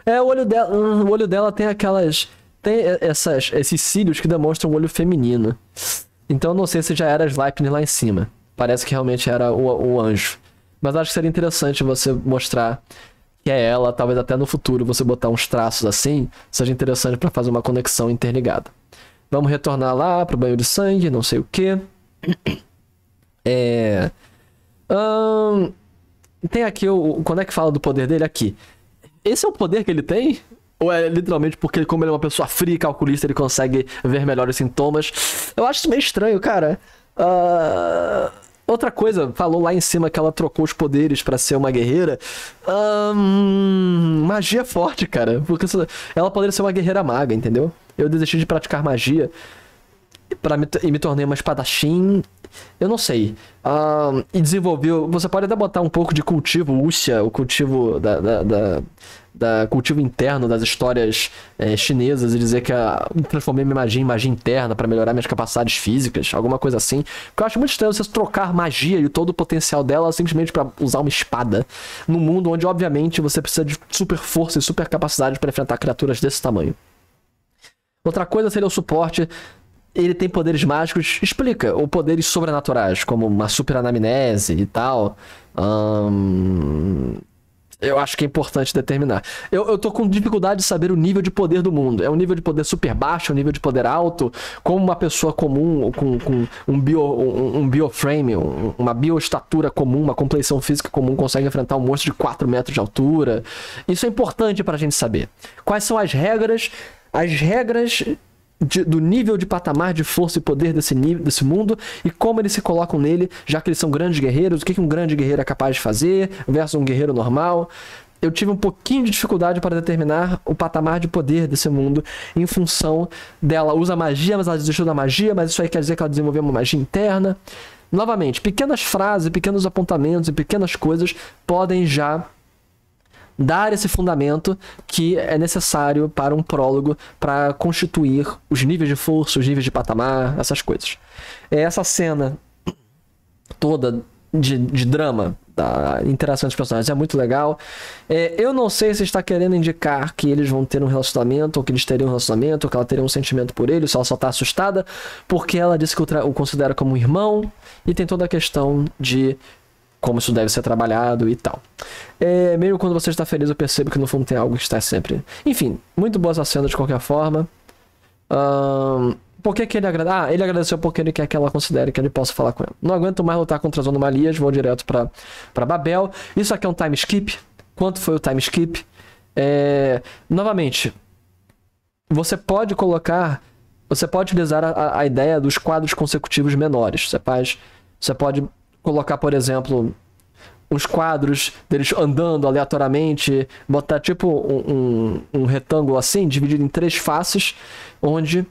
[SPEAKER 1] É o olho dela, hum, o olho dela tem aquelas tem essas esses cílios que demonstram o olho feminino. Então não sei se já era Sleipnir lá em cima. Parece que realmente era o, o anjo. Mas acho que seria interessante você mostrar que é ela, talvez até no futuro você botar uns traços assim, seja interessante para fazer uma conexão interligada. Vamos retornar lá pro banho de sangue, não sei o que. É. Hum, tem aqui o. Quando é que fala do poder dele? Aqui. Esse é o poder que ele tem? Ou é literalmente porque, como ele é uma pessoa fria e calculista, ele consegue ver melhores sintomas? Eu acho isso meio estranho, cara. Uh, Outra coisa, falou lá em cima que ela trocou os poderes para ser uma guerreira. Hum, magia é forte, cara. Porque ela poderia ser uma guerreira maga, entendeu? Eu desisti de praticar magia pra me, e me tornei uma espadachim. Eu não sei. e desenvolveu. Você pode até botar um pouco de cultivo Ússia, o cultivo da, da, da da cultivo interno das histórias é, chinesas e dizer que a, transformei minha magia em magia interna para melhorar minhas capacidades físicas, alguma coisa assim. Porque eu acho muito estranho você trocar magia e todo o potencial dela simplesmente para usar uma espada num mundo onde, obviamente, você precisa de super força e super capacidade para enfrentar criaturas desse tamanho. Outra coisa seria o suporte ele tem poderes mágicos, explica, ou poderes sobrenaturais, como uma super anamnese e tal. Um, eu acho que é importante determinar. Eu, eu tô com dificuldade de saber o nível de poder do mundo. É um nível de poder super baixo, é um nível de poder alto? Como uma pessoa comum, com, com um, bio, um, um bioframe, um, uma bioestatura comum, uma compleição física comum, consegue enfrentar um monstro de 4 metros de altura? Isso é importante pra gente saber. Quais são as regras? As regras de, do nível de patamar de força e poder desse, nível, desse mundo e como eles se colocam nele, já que eles são grandes guerreiros, o que, que um grande guerreiro é capaz de fazer versus um guerreiro normal. Eu tive um pouquinho de dificuldade para determinar o patamar de poder desse mundo em função dela. Usa magia, mas ela desistiu da magia, mas isso aí quer dizer que ela desenvolveu uma magia interna. Novamente, pequenas frases, pequenos apontamentos e pequenas coisas podem já dar esse fundamento que é necessário para um prólogo para constituir os níveis de força, os níveis de patamar, essas coisas. É essa cena toda de, de drama da interação dos personagens é muito legal. É, eu não sei se está querendo indicar que eles vão ter um relacionamento, ou que eles teriam um relacionamento, ou que ela teria um sentimento por ele, se ela só está assustada, porque ela disse que o, o considera como um irmão, e tem toda a questão de como isso deve ser trabalhado e tal. É, mesmo quando você está feliz, eu percebo que no fundo tem algo que está sempre. Enfim, muito boas as cenas de qualquer forma. Um, por que, que ele agradeceu? Ah, ele agradeceu porque ele quer que ela considere que ele possa falar com ela. Não aguento mais lutar contra as anomalias, vou direto para Babel. Isso aqui é um time skip. Quanto foi o time skip? É, novamente, você pode colocar. Você pode utilizar a, a ideia dos quadros consecutivos menores. Você faz. Você pode colocar, por exemplo, uns quadros deles andando aleatoriamente, botar tipo um, um, um, retângulo assim, dividido em três faces, onde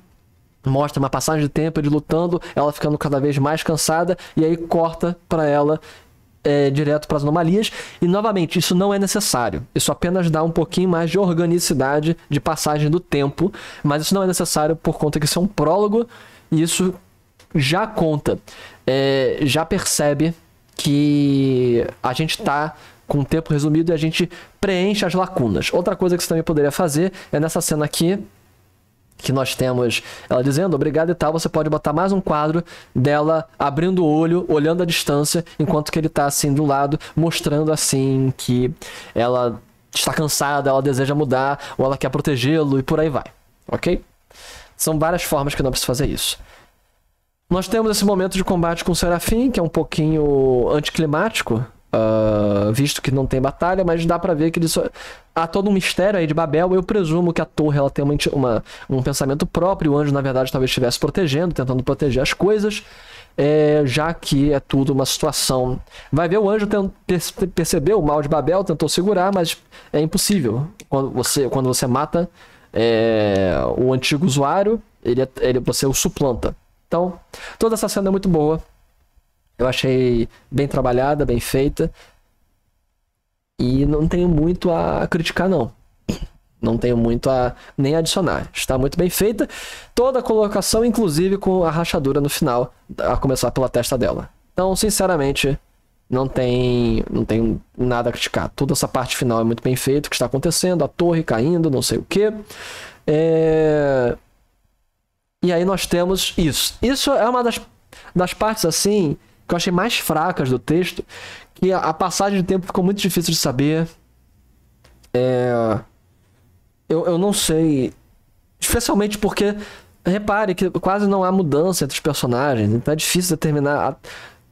[SPEAKER 1] mostra uma passagem de tempo, de lutando, ela ficando cada vez mais cansada, e aí corta para ela é, direto para as anomalias. E novamente, isso não é necessário, isso apenas dá um pouquinho mais de organicidade de passagem do tempo, mas isso não é necessário por conta que isso é um prólogo, e isso já conta, é, já percebe que a gente está com o tempo resumido e a gente preenche as lacunas. Outra coisa que você também poderia fazer é nessa cena aqui, que nós temos ela dizendo obrigado e tal, você pode botar mais um quadro dela abrindo o olho, olhando a distância, enquanto que ele tá assim do lado, mostrando assim que ela está cansada, ela deseja mudar, ou ela quer protegê-lo e por aí vai, ok? São várias formas que não precisa fazer isso. Nós temos esse momento de combate com o Serafim, que é um pouquinho anticlimático, uh, visto que não tem batalha, mas dá para ver que ele só... há todo um mistério aí de Babel. Eu presumo que a torre ela tem uma, uma um pensamento próprio, o anjo, na verdade, talvez estivesse protegendo, tentando proteger as coisas. É, já que é tudo uma situação. Vai ver, o anjo per percebeu o mal de Babel, tentou segurar, mas é impossível. Quando você, quando você mata é, o antigo usuário, ele, é, ele, você o suplanta. Então, toda essa cena é muito boa. Eu achei bem trabalhada, bem feita. E não tenho muito a criticar, não. Não tenho muito a nem adicionar. Está muito bem feita. Toda a colocação, inclusive com a rachadura no final, a começar pela testa dela. Então, sinceramente, não tem, não tem nada a criticar. Toda essa parte final é muito bem feita, o que está acontecendo, a torre caindo, não sei o que. É... E aí nós temos isso. Isso é uma das, das partes assim que eu achei mais fracas do texto, que a, a passagem de tempo ficou muito difícil de saber. É... Eu, eu não sei. Especialmente porque, repare que quase não há mudança entre os personagens, então é difícil determinar.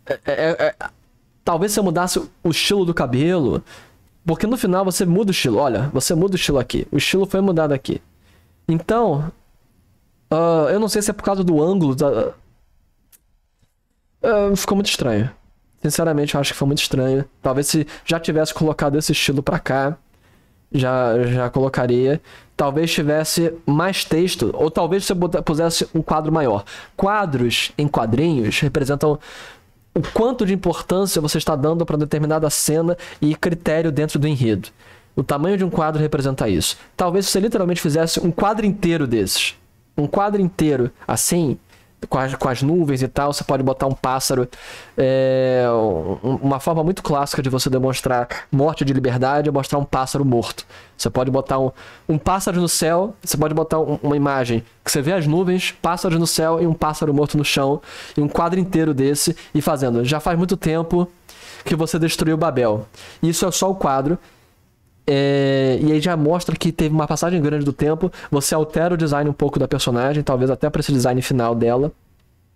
[SPEAKER 1] A... É, é, é, é Talvez se eu mudasse o estilo do cabelo, porque no final você muda o estilo. Olha, você muda o estilo aqui. O estilo foi mudado aqui. Então, Uh, eu não sei se é por causa do ângulo da... uh, ficou muito estranho. Sinceramente, eu acho que foi muito estranho. Talvez se já tivesse colocado esse estilo pra cá, já, já colocaria. Talvez tivesse mais texto, ou talvez você pusesse um quadro maior. Quadros em quadrinhos representam o quanto de importância você está dando para determinada cena e critério dentro do enredo. O tamanho de um quadro representa isso. Talvez você literalmente fizesse um quadro inteiro desses um quadro inteiro assim, com as, com as, nuvens e tal, você pode botar um pássaro. É, uma forma muito clássica de você demonstrar morte de liberdade é mostrar um pássaro morto. Você pode botar um, um pássaro no céu, você pode botar um, uma imagem que você vê as nuvens, pássaros no céu e um pássaro morto no chão, e um quadro inteiro desse, e fazendo. Já faz muito tempo que você destruiu Babel. Isso é só o quadro. É, e aí já mostra que teve uma passagem grande do tempo. Você altera o design um pouco da personagem, talvez até para esse design final dela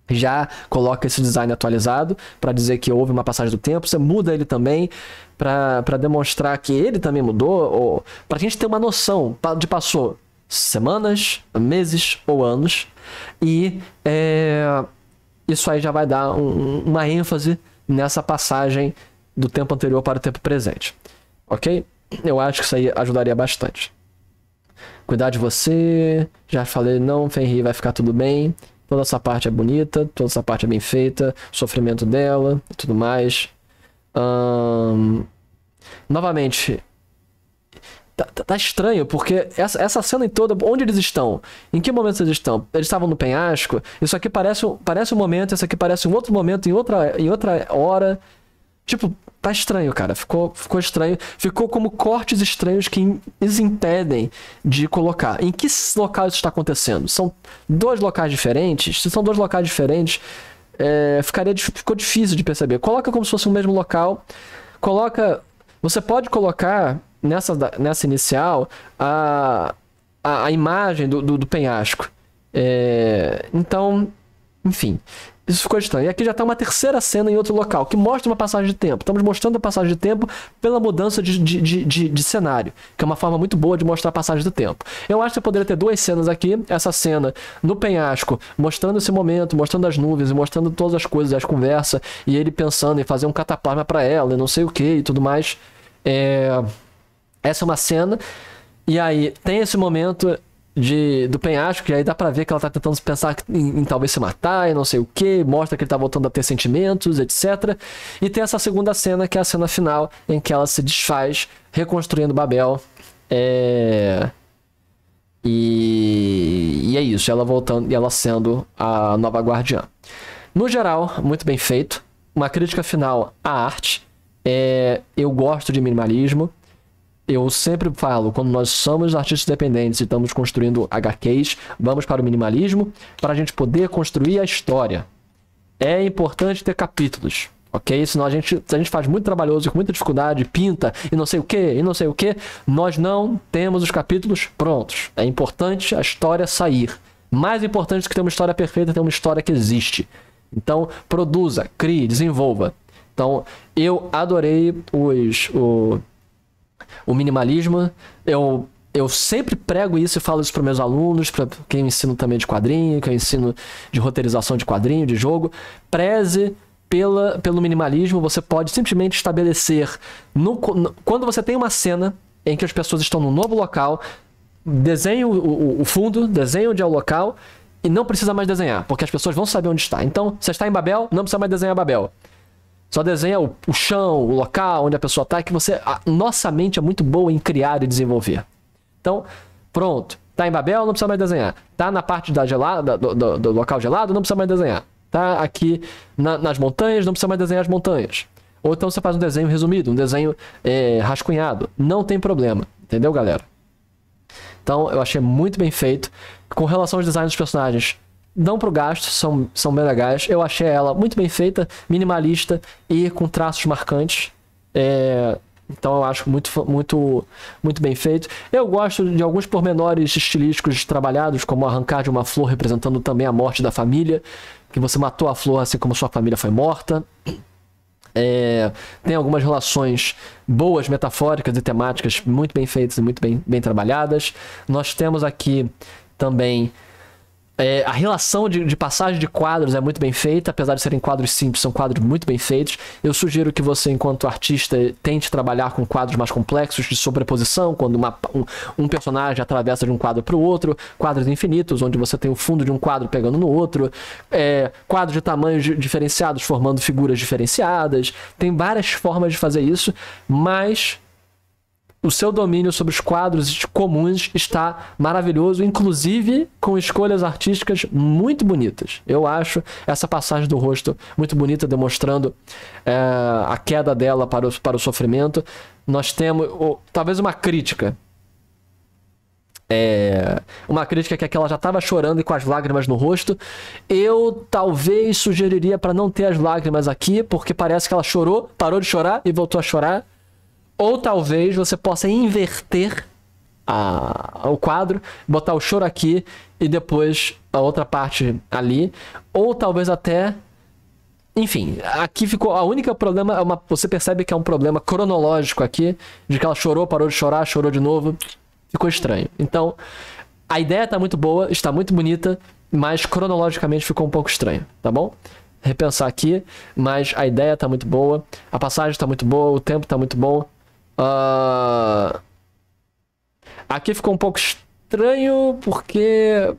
[SPEAKER 1] já coloca esse design atualizado para dizer que houve uma passagem do tempo, você muda ele também para demonstrar que ele também mudou, ou para a gente ter uma noção de passou semanas, meses ou anos, e é, isso aí já vai dar um, uma ênfase nessa passagem do tempo anterior para o tempo presente, ok? Eu acho que isso aí ajudaria bastante. Cuidar de você, já falei, não, Fenrir, vai ficar tudo bem. Toda essa parte é bonita, toda essa parte é bem feita, sofrimento dela e tudo mais. Novamente, Tá, tá, tá, estranho, porque essa, essa cena em toda, onde eles estão? Em que momento eles estão? Eles estavam no penhasco? Isso aqui parece, parece um momento, isso aqui parece um outro momento, em outra, em outra hora. Tipo, tá estranho, cara. Ficou, ficou estranho. Ficou como cortes estranhos que os impedem de colocar. Em que local isso está acontecendo? São dois locais diferentes? Se são dois locais diferentes, é, ficaria, ficou difícil de perceber. Coloca como se fosse o mesmo local. Coloca. Você pode colocar nessa, nessa inicial a, a, a imagem do, do, do penhasco. É, então, enfim. Isso ficou estranho. E aqui já está uma terceira cena em outro local, que mostra uma passagem de tempo. Estamos mostrando a passagem de tempo pela mudança de, de, de, de, de cenário, que é uma forma muito boa de mostrar a passagem do tempo. Eu acho que eu poderia ter duas cenas aqui. Essa cena no penhasco, mostrando esse momento, mostrando as nuvens, mostrando todas as coisas, as conversas, e ele pensando em fazer um cataplasma para ela, e não sei o que e tudo mais. É... Essa é uma cena. E aí, tem esse momento, de, do penhasco, que aí dá pra ver que ela tá tentando pensar em, em talvez se matar e não sei o que, mostra que ele tá voltando a ter sentimentos, etc. E tem essa segunda cena, que é a cena final, em que ela se desfaz, reconstruindo Babel. É. E, e é isso, ela voltando e ela sendo a nova guardiã. No geral, muito bem feito. Uma crítica final à arte. É, eu gosto de minimalismo eu sempre falo, quando nós somos artistas dependentes e estamos construindo HQs, vamos para o minimalismo para a gente poder construir a história. É importante ter capítulos, ok? Senão a gente, se a gente faz muito trabalhoso, com muita dificuldade, pinta e não sei o que, e não sei o que, nós não temos os capítulos prontos. É importante a história sair. Mais importante do que ter uma história perfeita, ter uma história que existe. Então, produza, crie, desenvolva. Então, eu adorei os. O o minimalismo. Eu, eu sempre prego isso e falo isso para meus alunos, para quem eu ensino também de quadrinho, que eu ensino de roteirização de quadrinho, de jogo. Preze pela, pelo minimalismo, você pode simplesmente estabelecer. No, no, quando você tem uma cena em que as pessoas estão num novo local, desenhe o, o, o fundo, desenhe onde é o local e não precisa mais desenhar, porque as pessoas vão saber onde está. Então, você está em Babel, não precisa mais desenhar Babel. Só desenha o, o chão, o local onde a pessoa está, que você. A, nossa mente é muito boa em criar e desenvolver. Então, pronto. Tá em Babel, não precisa mais desenhar. Tá na parte da gelada, do, do, do local gelado, não precisa mais desenhar. Tá aqui na, nas montanhas, não precisa mais desenhar as montanhas. Ou então você faz um desenho resumido, um desenho é, rascunhado. Não tem problema. Entendeu, galera? Então, eu achei muito bem feito. Com relação aos designs dos personagens, dão pro gasto, são, são bem legais. Eu achei ela muito bem feita, minimalista e com traços marcantes. É, então eu acho muito, muito, muito bem feito. Eu gosto de alguns pormenores estilísticos trabalhados, como arrancar de uma flor representando também a morte da família, que você matou a flor assim como sua família foi morta. É, tem algumas relações boas, metafóricas e temáticas muito bem feitas e muito bem, bem trabalhadas. Nós temos aqui também é, a relação de, de, passagem de quadros é muito bem feita, apesar de serem quadros simples, são quadros muito bem feitos. Eu sugiro que você, enquanto artista, tente trabalhar com quadros mais complexos, de sobreposição, quando uma, um, um, personagem atravessa de um quadro para o outro, quadros infinitos, onde você tem o fundo de um quadro pegando no outro, é, quadros de tamanhos diferenciados formando figuras diferenciadas. Tem várias formas de fazer isso, mas o seu domínio sobre os quadros comuns está maravilhoso, inclusive com escolhas artísticas muito bonitas. Eu acho essa passagem do rosto muito bonita, demonstrando é, a queda dela para o, para o sofrimento. Nós temos, ou, talvez, uma crítica. É, uma crítica que, é que ela já estava chorando e com as lágrimas no rosto. Eu talvez sugeriria para não ter as lágrimas aqui, porque parece que ela chorou, parou de chorar e voltou a chorar ou talvez você possa inverter a, o quadro, botar o choro aqui e depois a outra parte ali. Ou talvez até. Enfim, aqui ficou. A única problema é uma. Você percebe que é um problema cronológico aqui, de que ela chorou, parou de chorar, chorou de novo. Ficou estranho. Então, a ideia está muito boa, está muito bonita, mas cronologicamente ficou um pouco estranho, tá bom? Repensar aqui, mas a ideia está muito boa, a passagem está muito boa, o tempo está muito bom, Uh... Aqui ficou um pouco estranho porque.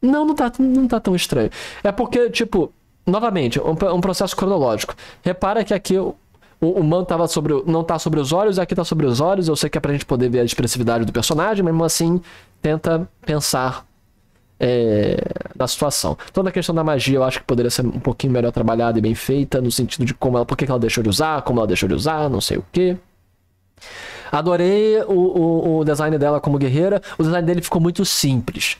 [SPEAKER 1] Não, não tá, não tá tão estranho. É porque, tipo, novamente, um, um processo cronológico. Repara que aqui o, o, manto tava sobre, não tá sobre os olhos, aqui tá sobre os olhos. Eu sei que é pra gente poder ver a expressividade do personagem, mas mesmo assim, tenta pensar é, da situação. Toda então, a questão da magia eu acho que poderia ser um pouquinho melhor trabalhada e bem feita, no sentido de como ela, por que ela deixou de usar, como ela deixou de usar, não sei o que. Adorei o, o, o design dela como guerreira. O design dele ficou muito simples.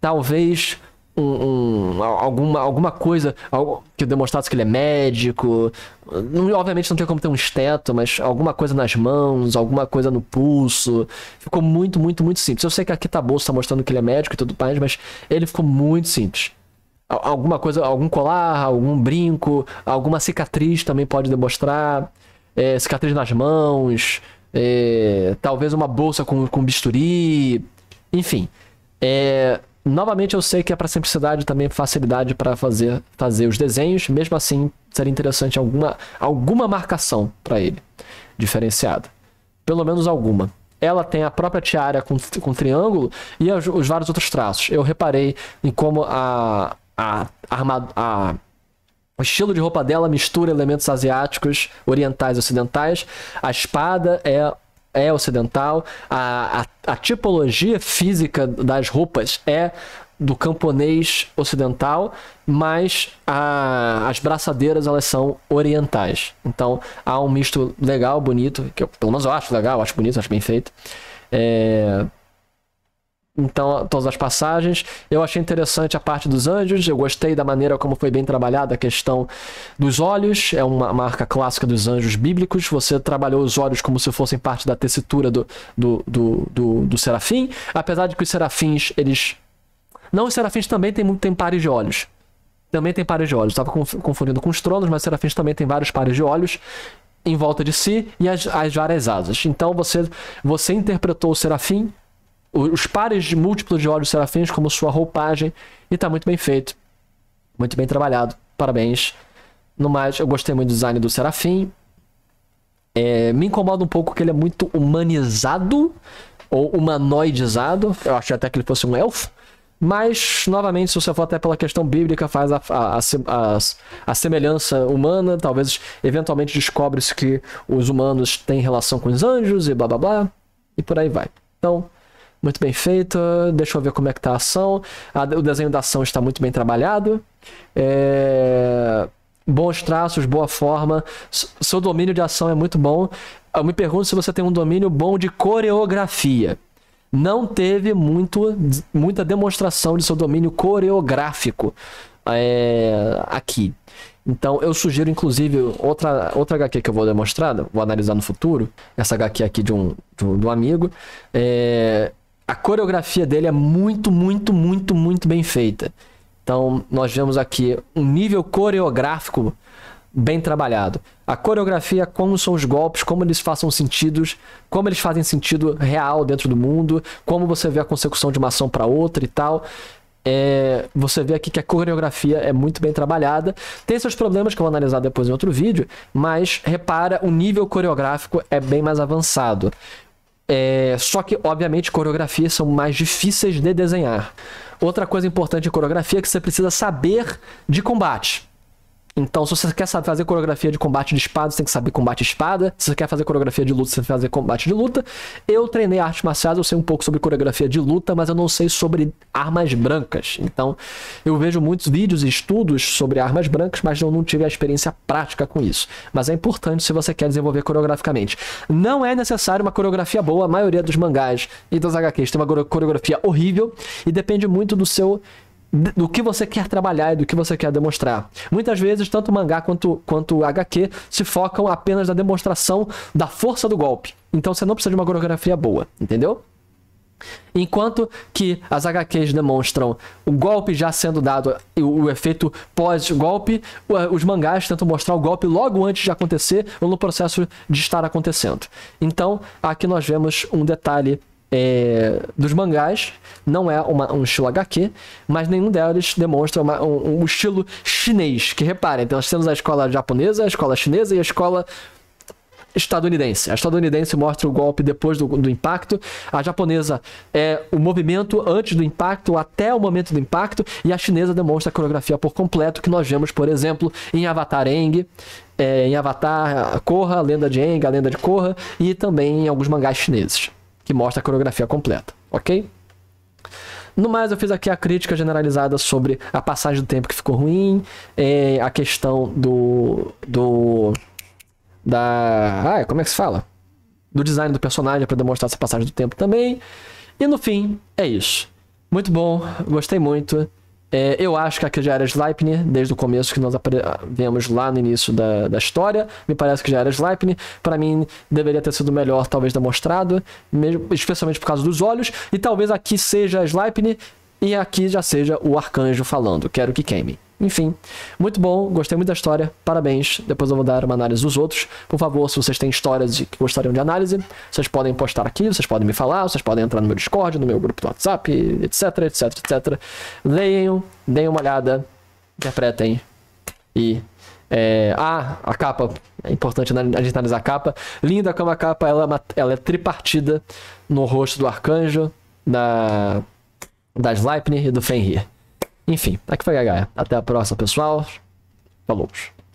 [SPEAKER 1] Talvez um, um, alguma, alguma coisa algo que demonstrasse que ele é médico. Não, obviamente não tem como ter um esteto, mas alguma coisa nas mãos, alguma coisa no pulso. Ficou muito, muito, muito simples. Eu sei que aqui tá bolsa tá mostrando que ele é médico e tudo mais, mas ele ficou muito simples. Alguma coisa, algum colar, algum brinco, alguma cicatriz também pode demonstrar. É, cicatriz nas mãos, é, talvez uma bolsa com, com bisturi, enfim. É, Novamente, eu sei que é para simplicidade também facilidade para fazer, fazer os desenhos. Mesmo assim, seria interessante alguma, alguma marcação para ele, diferenciada. Pelo menos alguma. Ela tem a própria tiara com, com triângulo e os, os vários outros traços. Eu reparei em como a, a, armad, a o estilo de roupa dela mistura elementos asiáticos, orientais e ocidentais. A espada é é ocidental, a, a, a tipologia física das roupas é do camponês ocidental, mas a, as braçadeiras elas são orientais. Então há um misto legal, bonito, que eu, pelo menos eu acho legal, acho bonito, acho bem feito. É, então, todas as passagens. Eu achei interessante a parte dos anjos, eu gostei da maneira como foi bem trabalhada a questão dos olhos, é uma marca clássica dos anjos bíblicos. Você trabalhou os olhos como se fossem parte da tessitura do, do, do, do, do serafim, apesar de que os serafins, eles. Não, os serafins também têm, têm pares de olhos. Também tem pares de olhos. Estava confundindo com os tronos, mas os serafins também tem vários pares de olhos em volta de si e as, as várias asas. Então você, você interpretou o serafim os pares múltiplos de olhos serafins como sua roupagem e tá muito bem feito. Muito bem trabalhado. Parabéns. No mais, eu gostei muito do design do serafim. É, me incomoda um pouco que ele é muito humanizado ou humanoidizado. Eu achei até que ele fosse um elfo. Mas, novamente, se você for até pela questão bíblica, faz a, a, a, a semelhança humana. Talvez, eventualmente, descobre-se que os humanos têm relação com os anjos e blá blá blá. E por aí vai. Então, muito bem feito Deixa eu ver como é que tá a ação. A, o desenho da ação está muito bem trabalhado. É... Bons traços, boa forma. Seu domínio de ação é muito bom. Eu me pergunto se você tem um domínio bom de coreografia. Não teve muito, muita demonstração de seu domínio coreográfico é... aqui. Então eu sugiro, inclusive, outra, outra HQ que eu vou demonstrar, vou analisar no futuro, essa HQ aqui de um, de um, de um amigo. É, a coreografia dele é muito, muito, muito, muito bem feita. Então, nós vemos aqui um nível coreográfico bem trabalhado. A coreografia, como são os golpes, como eles façam sentidos, como eles fazem sentido real dentro do mundo, como você vê a consecução de uma ação para outra e tal. É, você vê aqui que a coreografia é muito bem trabalhada. Tem seus problemas que eu vou analisar depois em outro vídeo, mas repara, o nível coreográfico é bem mais avançado. É, só que, obviamente, coreografias são mais difíceis de desenhar. Outra coisa importante de coreografia é que você precisa saber de combate. Então, se você quer saber fazer coreografia de combate de espada, você tem que saber combate de espada. Se você quer fazer coreografia de luta, você tem que fazer combate de luta. Eu treinei artes marciais, eu sei um pouco sobre coreografia de luta, mas eu não sei sobre armas brancas. Então, eu vejo muitos vídeos e estudos sobre armas brancas, mas eu não tive a experiência prática com isso. Mas é importante se você quer desenvolver coreograficamente. Não é necessário uma coreografia boa, a maioria dos mangás e dos HQs tem uma coreografia horrível e depende muito do seu do que você quer trabalhar e do que você quer demonstrar. Muitas vezes, tanto mangá quanto, quanto HQ se focam apenas na demonstração da força do golpe. Então você não precisa de uma coreografia boa, entendeu? Enquanto que as HQs demonstram o golpe já sendo dado, o, o efeito pós-golpe, os mangás tentam mostrar o golpe logo antes de acontecer ou no processo de estar acontecendo. Então, aqui nós vemos um detalhe é, dos mangás, não é uma, um estilo HQ, mas nenhum deles demonstra uma, um, um, estilo chinês. Que reparem, então nós temos a escola japonesa, a escola chinesa e a escola estadunidense. A estadunidense mostra o golpe depois do, do impacto, a japonesa é o movimento antes do impacto, até o momento do impacto, e a chinesa demonstra a coreografia por completo, que nós vemos, por exemplo, em Avatar Eng, é, em Avatar Korra, Lenda de Eng, a Lenda de Korra, e também em alguns mangás chineses que mostra a coreografia completa, ok? No mais, eu fiz aqui a crítica generalizada sobre a passagem do tempo que ficou ruim, é, a questão do. do. da. Ah, é, como é que se fala? Do design do personagem para demonstrar essa passagem do tempo também. E no fim, é isso. Muito bom, gostei muito. É, eu acho que aquilo já era Sleipnir, desde o começo que nós ah, vemos lá no início da, da história. Me parece que já era Sleipnir. Para mim, deveria ter sido melhor, talvez, demonstrado, mesmo, especialmente por causa dos olhos. E talvez aqui seja Sleipnir e aqui já seja o arcanjo falando: Quero que queime. Enfim, muito bom, gostei muito da história, parabéns. Depois eu vou dar uma análise dos outros. Por favor, se vocês têm histórias que gostariam de análise, vocês podem postar aqui, vocês podem me falar, vocês podem entrar no meu Discord, no meu grupo do WhatsApp, etc, etc, etc. Leiam, deem uma olhada, interpretem e é, ah, a capa. É importante a gente analisar a capa. Linda como a capa, ela é, uma, ela é tripartida no rosto do arcanjo, da, das Sleipnir e do Fenrir. Enfim, aqui foi a Gaia. Até a próxima, pessoal. Falou.